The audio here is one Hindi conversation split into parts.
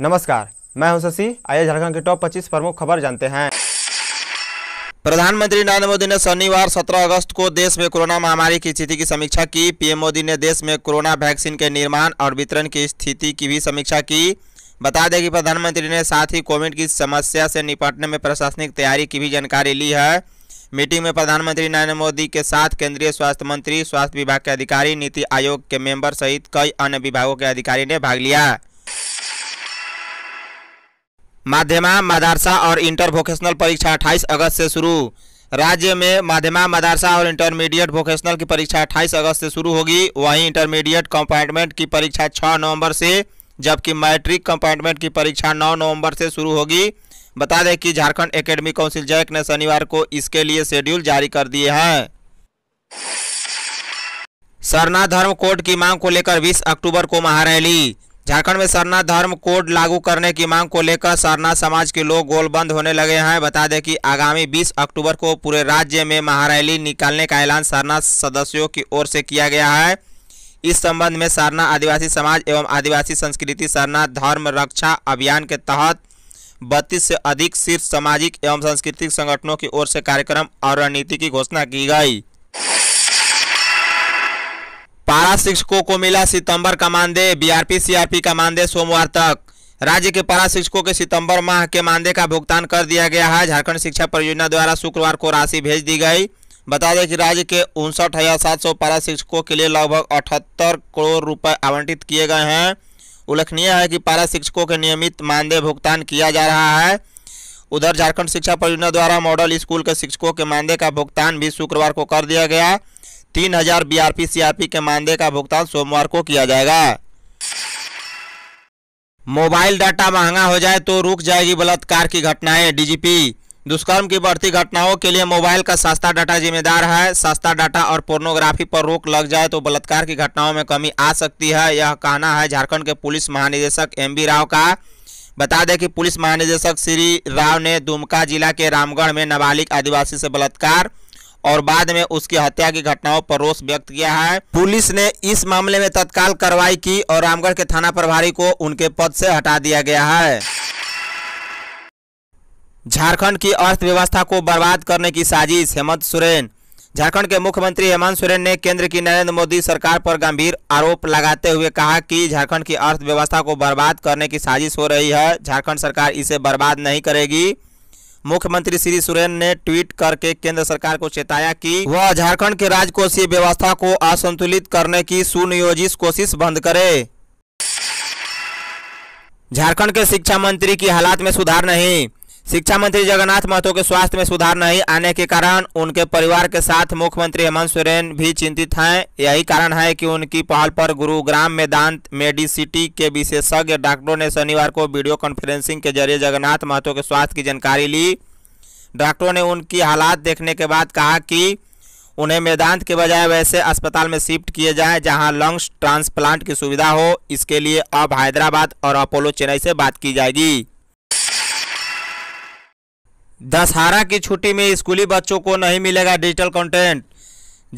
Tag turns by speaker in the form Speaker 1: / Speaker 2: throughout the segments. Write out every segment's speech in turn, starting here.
Speaker 1: नमस्कार मैं हूं शशि आइए झारखंड के टॉप 25 प्रमुख खबर जानते हैं प्रधानमंत्री नरेंद्र मोदी ने शनिवार 17 अगस्त को देश में कोरोना महामारी की स्थिति की समीक्षा की पीएम मोदी ने देश में कोरोना वैक्सीन के निर्माण और वितरण की स्थिति की भी समीक्षा की बता दें कि प्रधानमंत्री ने साथ ही कोविड की समस्या से निपटने में प्रशासनिक तैयारी की भी जानकारी ली है मीटिंग में प्रधानमंत्री नरेंद्र मोदी के साथ केंद्रीय स्वास्थ्य मंत्री स्वास्थ्य विभाग के अधिकारी नीति आयोग के मेंबर सहित कई अन्य विभागों के अधिकारी ने भाग लिया माध्यमा मदारसा और इंटर वोकेशनल परीक्षा अट्ठाईस अगस्त से शुरू राज्य में माध्यमा मदारसा और इंटरमीडिएट वोकेशनल की परीक्षा अट्ठाईस अगस्त से शुरू होगी वहीं इंटरमीडिएट कंपार्टमेंट की परीक्षा छः नवंबर से जबकि मैट्रिक कंपार्टमेंट की परीक्षा नौ नवंबर से शुरू होगी बता दें कि झारखंड एकेडमी काउंसिल जैक ने शनिवार को इसके लिए शेड्यूल जारी कर दिए हैं सरना धर्म कोड की मांग को लेकर 20 अक्टूबर को महारैली झारखंड में सरना धर्म कोड लागू करने की मांग को लेकर सरना समाज के लोग गोलबंद होने लगे हैं बता दें कि आगामी 20 अक्टूबर को पूरे राज्य में महारैली निकालने का ऐलान सरना सदस्यों की ओर से किया गया है इस संबंध में सरना आदिवासी समाज एवं आदिवासी संस्कृति सरना धर्म रक्षा अभियान के तहत बत्तीस से अधिक शीर्ष सामाजिक एवं सांस्कृतिक संगठनों की ओर से कार्यक्रम और रणनीति की घोषणा की गई पारा शिक्षकों को मिला सितंबर का मानदेय बीआरपी सीआरपी का मानदेय सोमवार तक राज्य के पारा शिक्षकों के सितंबर माह के मानदेय का भुगतान कर दिया गया है झारखंड शिक्षा परियोजना द्वारा शुक्रवार को राशि भेज दी गई बता दें कि राज्य के उनसठ हजार सात सौ पारा शिक्षकों के लिए लगभग अठहत्तर करोड़ रुपए आवंटित किए गए हैं उल्लेखनीय है कि पारा शिक्षकों के नियमित मानदेय भुगतान किया जा रहा है उधर झारखंड शिक्षा परियोजना द्वारा मॉडल स्कूल के शिक्षकों के मानदेय का भुगतान भी शुक्रवार को कर दिया गया तीन हजार बीआरपी सीआरपी के मानदेय का भुगतान सोमवार को किया जाएगा मोबाइल डाटा महंगा हो जाए तो रुक जाएगी बलात्कार की घटनाएं डीजीपी दुष्कर्म की बढ़ती घटनाओं के लिए मोबाइल का सस्ता डाटा जिम्मेदार है सस्ता डाटा और पोर्नोग्राफी पर रोक लग जाए तो बलात्कार की घटनाओं में कमी आ सकती है यह कहना है झारखंड के पुलिस महानिदेशक एम राव का बता दें कि पुलिस महानिदेशक श्री राव ने दुमका जिला के रामगढ़ में नाबालिग आदिवासी से बलात्कार और बाद में उसकी हत्या की घटनाओं पर रोष व्यक्त किया है पुलिस ने इस मामले में तत्काल कार्रवाई की और रामगढ़ के थाना प्रभारी को उनके पद से हटा दिया गया है झारखंड की अर्थव्यवस्था को बर्बाद करने की साजिश हेमंत सोरेन झारखंड के मुख्यमंत्री हेमंत सोरेन ने केंद्र की नरेंद्र मोदी सरकार पर गंभीर आरोप लगाते हुए कहा कि झारखंड की अर्थव्यवस्था को बर्बाद करने की साजिश हो रही है झारखंड सरकार इसे बर्बाद नहीं करेगी मुख्यमंत्री श्री सुरेन ने ट्वीट करके केंद्र सरकार को चेताया कि वह झारखंड के राजकोषीय व्यवस्था को असंतुलित करने की सुनियोजित कोशिश बंद करे झारखंड के शिक्षा मंत्री की हालात में सुधार नहीं शिक्षा मंत्री जगन्नाथ महतो के स्वास्थ्य में सुधार नहीं आने के कारण उनके परिवार के साथ मुख्यमंत्री हेमंत सोरेन भी चिंतित हैं यही कारण है कि उनकी पहल पर गुरुग्राम में दांत मेडिसिटी के विशेषज्ञ डॉक्टरों ने शनिवार को वीडियो कॉन्फ्रेंसिंग के जरिए जगन्नाथ महतो के स्वास्थ्य की जानकारी ली डॉक्टरों ने उनकी हालात देखने के बाद कहा कि उन्हें मेदांत के बजाय वैसे अस्पताल में शिफ्ट किए जाएं जहां लंग्स ट्रांसप्लांट की सुविधा हो इसके लिए अब हैदराबाद और अपोलो चेन्नई से बात की जाएगी दशहरा की छुट्टी में स्कूली बच्चों को नहीं मिलेगा डिजिटल कंटेंट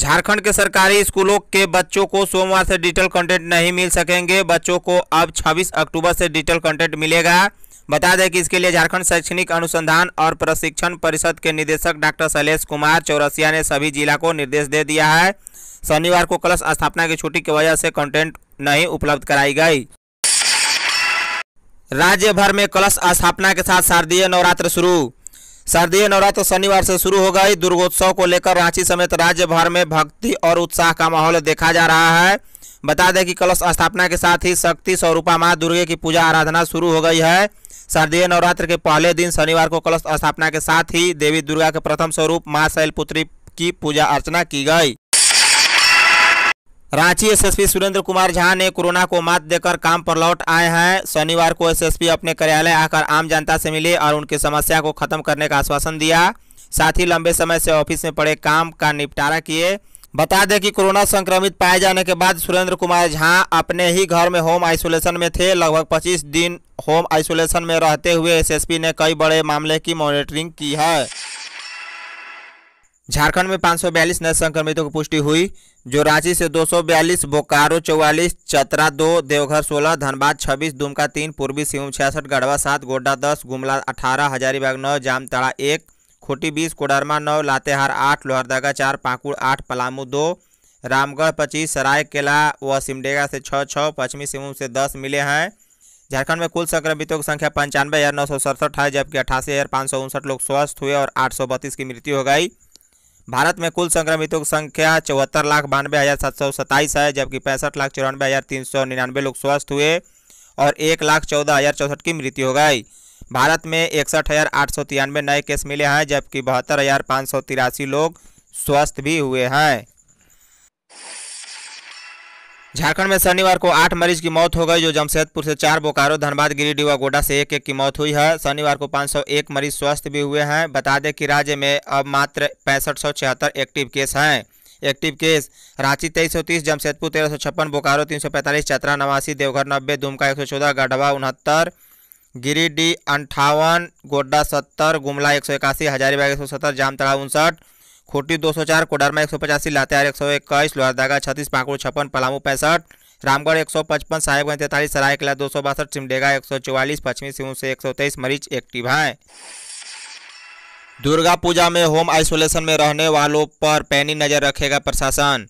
Speaker 1: झारखंड के सरकारी स्कूलों के बच्चों को सोमवार से डिजिटल कंटेंट नहीं मिल सकेंगे बच्चों को अब 26 अक्टूबर से डिजिटल कंटेंट मिलेगा बता दें कि इसके लिए झारखंड शैक्षणिक अनुसंधान और प्रशिक्षण परिषद के निदेशक डॉक्टर शैलेश कुमार चौरसिया ने सभी जिला को निर्देश दे दिया है शनिवार को कलश स्थापना की छुट्टी की वजह से कंटेंट नहीं उपलब्ध कराई गई राज्य भर में कलश स्थापना के साथ शारदीय नवरात्र शुरू शारदीय नवरात्र शनिवार से शुरू हो गई दुर्गोत्सव को लेकर रांची समेत राज्य भर में भक्ति और उत्साह का माहौल देखा जा रहा है बता दें कि कलश स्थापना के साथ ही शक्ति स्वरूपा माँ दुर्गे की पूजा आराधना शुरू हो गई है शारदीय नवरात्र के पहले दिन शनिवार को कलश स्थापना के साथ ही देवी दुर्गा के प्रथम स्वरूप माँ शैलपुत्री की पूजा अर्चना की गई रांची एसएसपी सुरेंद्र कुमार झा ने कोरोना को मात देकर काम पर लौट आए हैं शनिवार को एसएसपी अपने कार्यालय आकर आम जनता से मिले और उनकी समस्या को खत्म करने का आश्वासन दिया साथ ही लंबे समय से ऑफिस में पड़े काम का निपटारा किए बता दें कि कोरोना संक्रमित पाए जाने के बाद सुरेंद्र कुमार झा अपने ही घर में होम आइसोलेशन में थे लगभग पच्चीस दिन होम आइसोलेशन में रहते हुए एस ने कई बड़े मामले की मॉनिटरिंग की है झारखंड में पाँच नए संक्रमितों की पुष्टि हुई जो रांची से 242, बोकारो 44, चतरा 2, देवघर 16, धनबाद 26, दुमका 3, पूर्वी सिंहभूम छियासठ गढ़वा 7, गोड्डा 10, गुमला 18, हजारीबाग 9, जामताड़ा 1, खूटी 20, कोडरमा 9, लातेहार 8, लोहरदगा 4, पाकुड़ 8, पलामू 2, रामगढ़ 25, सरायकेला व सिमडेगा से 6 6, पश्चिमी सिंहभूम से 10 मिले हैं झारखंड में कुल संक्रमितों की संख्या पंचानवे हज़ार नौ सौ सड़सठ है जबकि अट्ठासी हज़ार पाँच सौ उनसठ लोग स्वस्थ हुए और आठ सौ बत्तीस की मृत्यु हो गई भारत में कुल संक्रमितों की संख्या चौहत्तर लाख बानवे हज़ार सात सौ सत्ताईस है जबकि पैंसठ लाख चौरानवे हज़ार तीन सौ निन्यानवे लोग स्वस्थ हुए और एक लाख चौदह हज़ार चौंसठ की मृत्यु हो गई भारत में इकसठ हज़ार आठ सौ तिरानवे नए केस मिले हैं जबकि बहत्तर हज़ार पाँच सौ तिरासी लोग स्वस्थ भी हुए हैं झारखंड में शनिवार को आठ मरीज की मौत हो गई जो जमशेदपुर से चार बोकारो धनबाद गिरिडीह व गोडा से एक एक की मौत हुई है शनिवार को 501 मरीज स्वस्थ भी हुए हैं बता दें कि राज्य में अब मात्र पैंसठ एक्टिव केस हैं एक्टिव केस रांची तेईस सौ तीस जमशेदपुर तेरह सौ छप्पन बोकारो तीन सौ पैंतालीस चतरा नवासी देवघर नब्बे दुमका एक सौ चौदह गढ़वा उनहत्तर गिरिडीह अंठावन गोड्डा सत्तर गुमला एक सौ इक्यासी हजारीबाग एक सौ सत्तर जामतड़ा उनसठ खोटी चार कोडरमा एक सौ पचासी लातेहार एक सौ इक्कीस लोहरदागा छत्तीस पाकुड़ छप्पन पलामू पैंसठ रामगढ़ एक सौ पचपन साहेबगंज तैंतालीस सरायकला दो सौ बासठ सिमडेगा एक सौ चौवालीस पश्चिमी सिंह से एक सौ तेईस मरीज एक्टिव हैं दुर्गा पूजा में होम आइसोलेशन में रहने वालों पर पैनी नज़र रखेगा प्रशासन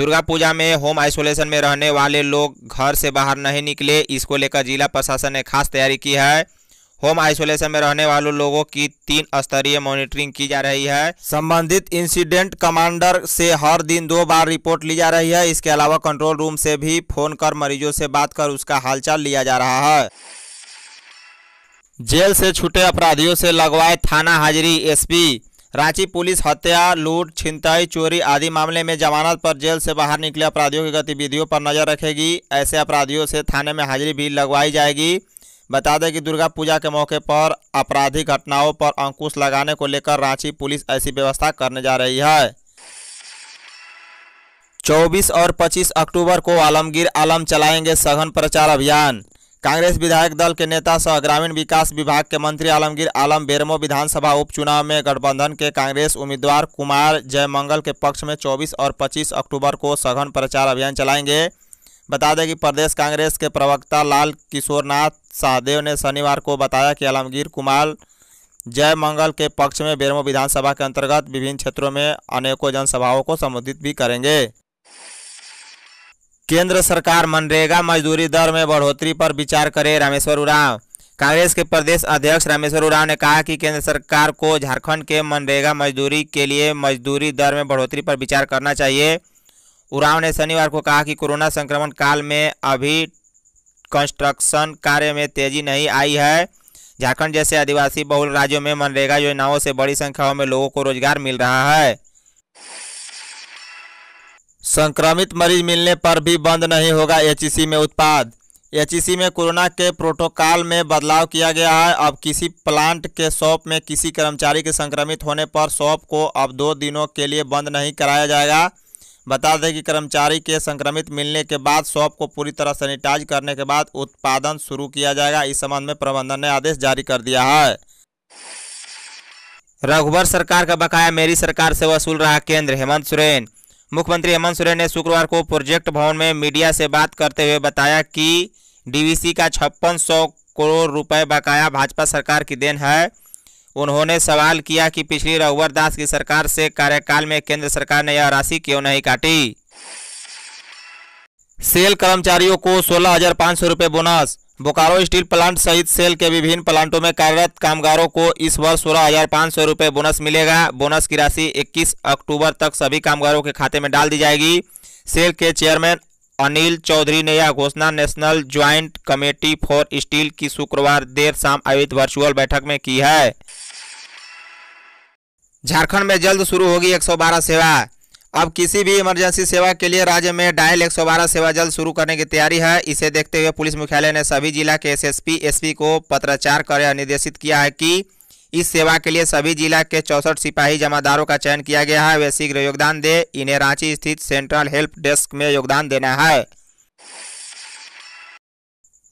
Speaker 1: दुर्गा पूजा में होम आइसोलेशन में रहने वाले लोग घर से बाहर नहीं निकले इसको लेकर जिला प्रशासन ने खास तैयारी की है होम आइसोलेशन में रहने वाले लोगों की तीन स्तरीय मॉनिटरिंग की जा रही है संबंधित इंसिडेंट कमांडर से हर दिन दो बार रिपोर्ट ली जा रही है इसके अलावा कंट्रोल रूम से भी फोन कर मरीजों से बात कर उसका हालचाल लिया जा रहा है जेल से छूटे अपराधियों से लगवाए थाना हाजिरी एसपी रांची पुलिस हत्या लूट छिनताई चोरी आदि मामले में जमानत पर जेल से बाहर निकले अपराधियों की गतिविधियों पर नजर रखेगी ऐसे अपराधियों से थाने में हाजिरी भी लगवाई जाएगी बता दें कि दुर्गा पूजा के मौके पर आपराधिक घटनाओं पर अंकुश लगाने को लेकर रांची पुलिस ऐसी व्यवस्था करने जा रही है 24 और 25 अक्टूबर को आलमगीर आलम चलाएंगे सघन प्रचार अभियान कांग्रेस विधायक दल के नेता सह ग्रामीण विकास विभाग के मंत्री आलमगीर आलम बेरमो विधानसभा उपचुनाव में गठबंधन के कांग्रेस उम्मीदवार कुमार जयमंगल के पक्ष में 24 और 25 अक्टूबर को सघन प्रचार अभियान चलाएंगे बता दें कि प्रदेश कांग्रेस के प्रवक्ता लाल किशोरनाथ शाहदेव ने शनिवार को बताया कि आलमगीर कुमार जय मंगल के पक्ष में बेरमो विधानसभा के अंतर्गत विभिन्न क्षेत्रों में अनेकों जनसभाओं को संबोधित भी करेंगे केंद्र सरकार मनरेगा मजदूरी दर में बढ़ोतरी पर विचार करे रामेश्वर उराव कांग्रेस के प्रदेश अध्यक्ष रामेश्वर उराव ने कहा कि केंद्र सरकार को झारखंड के मनरेगा मजदूरी के लिए मजदूरी दर में बढ़ोतरी पर विचार करना चाहिए उराव ने शनिवार को कहा कि कोरोना संक्रमण काल में अभी कंस्ट्रक्शन कार्य में तेजी नहीं आई है झारखंड जैसे आदिवासी बहुल राज्यों में मनरेगा योजनाओं से बड़ी संख्या में लोगों को रोजगार मिल रहा है संक्रमित मरीज मिलने पर भी बंद नहीं होगा एचईसी में उत्पाद एचईसी में कोरोना के प्रोटोकॉल में बदलाव किया गया है अब किसी प्लांट के शॉप में किसी कर्मचारी के संक्रमित होने पर शॉप को अब दो दिनों के लिए बंद नहीं कराया जाएगा बता दें कि कर्मचारी के संक्रमित मिलने के बाद शॉप को पूरी तरह सैनिटाइज करने के बाद उत्पादन शुरू किया जाएगा इस संबंध में प्रबंधन ने आदेश जारी कर दिया है रघुवर सरकार का बकाया मेरी सरकार से वसूल रहा केंद्र हेमंत सोरेन मुख्यमंत्री हेमंत सोरेन ने शुक्रवार को प्रोजेक्ट भवन में मीडिया से बात करते हुए बताया कि डीवीसी का छप्पन करोड़ रुपए बकाया भाजपा सरकार की देन है उन्होंने सवाल किया कि पिछली रघुवर दास की सरकार से कार्यकाल में केंद्र सरकार ने यह राशि क्यों नहीं काटी सेल कर्मचारियों को सोलह हजार पाँच सौ रुपये बोनस बोकारो स्टील प्लांट सहित सेल के विभिन्न प्लांटों में कार्यरत कामगारों को इस वर्ष सोलह हजार पाँच सौ रुपये बोनस मिलेगा बोनस की राशि 21 अक्टूबर तक सभी कामगारों के खाते में डाल दी जाएगी सेल के चेयरमैन अनिल चौधरी ने यह घोषणा national joint committee for steel की शुक्रवार देर शाम आयोजित वर्चुअल बैठक में की है झारखंड में जल्द शुरू होगी 112 सेवा अब किसी भी इमरजेंसी सेवा के लिए राज्य में डायल 112 सेवा जल्द शुरू करने की तैयारी है इसे देखते हुए पुलिस मुख्यालय ने सभी जिला के एसएसपी एसपी को पत्राचार कर निर्देशित किया है कि इस सेवा के लिए सभी जिला के चौसठ सिपाही जमादारों का चयन किया गया है वे शीघ्र योगदान दे इन्हें रांची स्थित सेंट्रल हेल्प डेस्क में योगदान देना है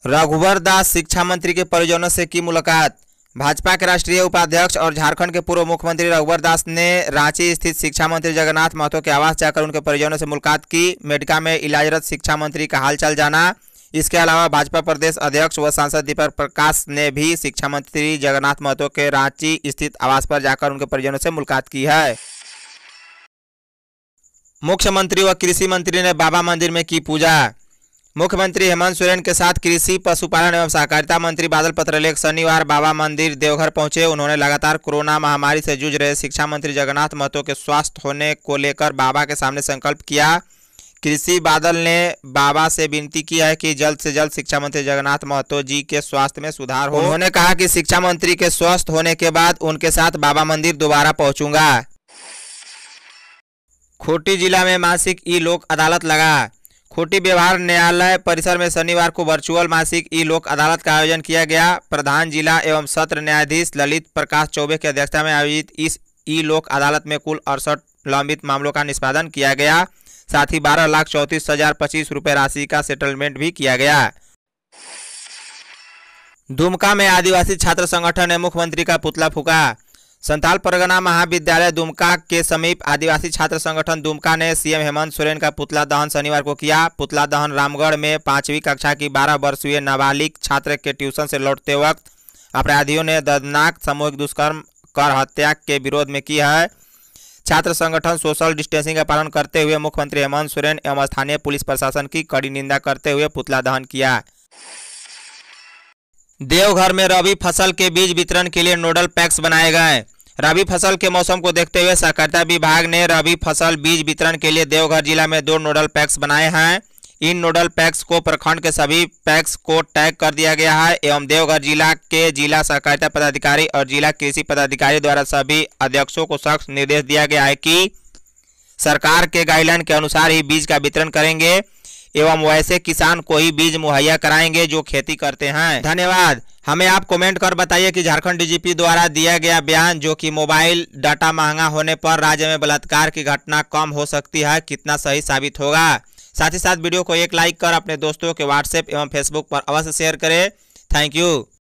Speaker 1: रघुवर दास शिक्षा मंत्री के परिजनों से की मुलाकात भाजपा के राष्ट्रीय उपाध्यक्ष और झारखंड के पूर्व मुख्यमंत्री रघुवर दास ने रांची स्थित शिक्षा मंत्री जगन्नाथ महतो के आवास जाकर उनके परिजनों से मुलाकात की मेडिका में इलाजरत शिक्षा मंत्री का हालचाल जाना इसके अलावा भाजपा प्रदेश अध्यक्ष व सांसद दीपक प्रकाश ने भी शिक्षा मंत्री जगन्नाथ महतो के रांची स्थित आवास पर जाकर उनके परिजनों से मुलाकात की है मुख्यमंत्री व कृषि मंत्री ने बाबा मंदिर में की पूजा मुख्यमंत्री हेमंत सोरेन के साथ कृषि पशुपालन एवं सहकारिता मंत्री बादल पत्रलेख शनिवार बाबा मंदिर देवघर पहुंचे उन्होंने लगातार कोरोना महामारी से जूझ रहे शिक्षा मंत्री जगन्नाथ महतो के स्वास्थ्य होने को लेकर बाबा के सामने संकल्प किया कृषि बादल ने बाबा से विनती की है कि जल्द से जल्द शिक्षा मंत्री जगन्नाथ महतो जी के स्वास्थ्य में सुधार हो उन्होंने कहा कि शिक्षा मंत्री के स्वस्थ होने के बाद उनके साथ बाबा मंदिर दोबारा पहुंचूंगा खूंटी जिला में मासिक ई लोक अदालत लगा खूंटी व्यवहार न्यायालय परिसर में शनिवार को वर्चुअल मासिक ई लोक अदालत का आयोजन किया गया प्रधान जिला एवं सत्र न्यायाधीश ललित प्रकाश चौबे की अध्यक्षता में आयोजित इस ई लोक अदालत में कुल अड़सठ लंबित मामलों का निष्पादन किया गया साथ ही बारह लाख चौंतीस हजार पच्चीस रुपये राशि का सेटलमेंट भी किया गया दुमका में आदिवासी छात्र संगठन ने मुख्यमंत्री का पुतला फूका संताल परगना महाविद्यालय दुमका के समीप आदिवासी छात्र संगठन दुमका ने सीएम हेमंत सोरेन का पुतला दहन शनिवार को किया पुतला दहन रामगढ़ में पांचवी कक्षा की 12 वर्षीय नाबालिग छात्र के ट्यूशन से लौटते वक्त अपराधियों ने दर्दनाक सामूहिक दुष्कर्म कर हत्या के विरोध में की है छात्र संगठन सोशल डिस्टेंसिंग का पालन करते हुए मुख्यमंत्री हेमंत सोरेन एवं स्थानीय पुलिस प्रशासन की कड़ी निंदा करते हुए पुतला दहन किया देवघर में रबी फसल के बीज वितरण के लिए नोडल पैक्स बनाए गए रबी फसल के मौसम को देखते हुए सहकारिता विभाग ने रबी फसल बीज वितरण के लिए देवघर जिला में दो नोडल पैक्स बनाए हैं इन नोडल पैक्स को प्रखंड के सभी पैक्स को टैग कर दिया गया है एवं देवघर जिला के जिला सहकारिता पदाधिकारी और जिला कृषि पदाधिकारी द्वारा सभी अध्यक्षों को सख्त निर्देश दिया गया है कि सरकार के गाइडलाइन के अनुसार ही बीज का वितरण करेंगे एवं वैसे किसान को ही बीज मुहैया कराएंगे जो खेती करते हैं धन्यवाद हमें आप कमेंट कर बताइए कि झारखंड डीजीपी द्वारा दिया गया बयान जो कि मोबाइल डाटा महंगा होने पर राज्य में बलात्कार की घटना कम हो सकती है कितना सही साबित होगा साथ ही साथ वीडियो को एक लाइक कर अपने दोस्तों के व्हाट्सएप एवं फेसबुक पर अवश्य शेयर करें थैंक यू